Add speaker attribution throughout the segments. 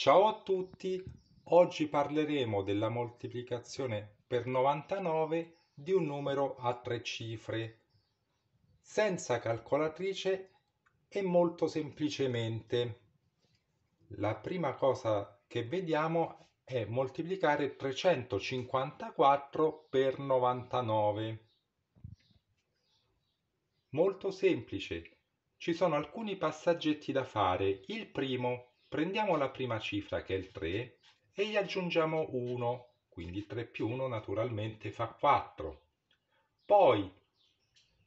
Speaker 1: Ciao a tutti, oggi parleremo della moltiplicazione per 99 di un numero a tre cifre, senza calcolatrice e molto semplicemente. La prima cosa che vediamo è moltiplicare 354 per 99. Molto semplice, ci sono alcuni passaggetti da fare. Il primo Prendiamo la prima cifra che è il 3 e gli aggiungiamo 1, quindi 3 più 1 naturalmente fa 4. Poi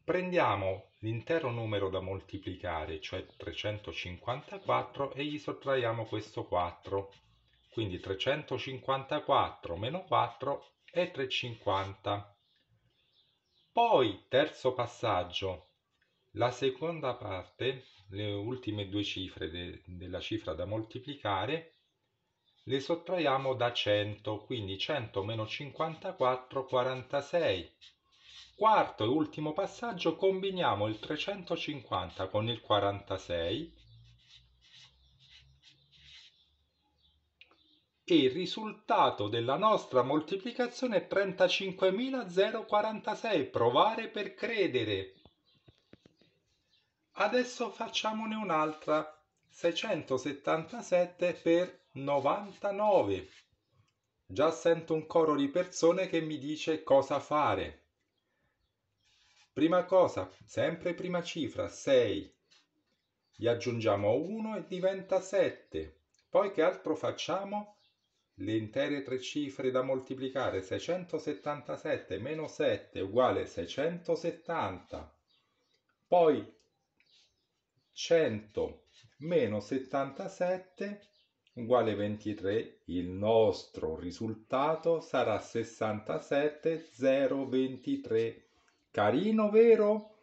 Speaker 1: prendiamo l'intero numero da moltiplicare, cioè 354, e gli sottraiamo questo 4. Quindi 354 meno 4 è 350. Poi, terzo passaggio, la seconda parte, le ultime due cifre de, della cifra da moltiplicare, le sottraiamo da 100, quindi 100 meno 54, 46. Quarto e ultimo passaggio, combiniamo il 350 con il 46 e il risultato della nostra moltiplicazione è 35.046. Provare per credere. Adesso facciamone un'altra. 677 per 99. Già sento un coro di persone che mi dice cosa fare. Prima cosa, sempre prima cifra, 6. Gli aggiungiamo 1 e diventa 7. Poi che altro facciamo? Le intere tre cifre da moltiplicare, 677 meno 7 uguale 670. Poi 100 meno 77 uguale 23, il nostro risultato sarà 67023. Carino, vero?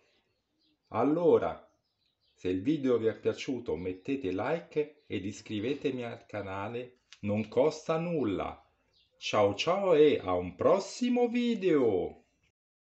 Speaker 1: Allora, se il video vi è piaciuto mettete like ed iscrivetemi al canale, non costa nulla. Ciao ciao e a un prossimo video!